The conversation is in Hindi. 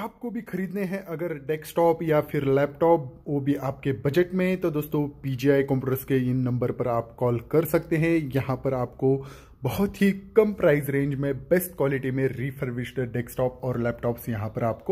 आपको भी खरीदने हैं अगर डेस्कटॉप या फिर लैपटॉप वो भी आपके बजट में तो दोस्तों पी जी आई कंप्यूटर्स के इन नंबर पर आप कॉल कर सकते हैं यहाँ पर आपको बहुत ही कम प्राइस रेंज में बेस्ट क्वालिटी में रिफर्विश्ड डेस्कटॉप और लैपटॉप्स यहाँ पर आपको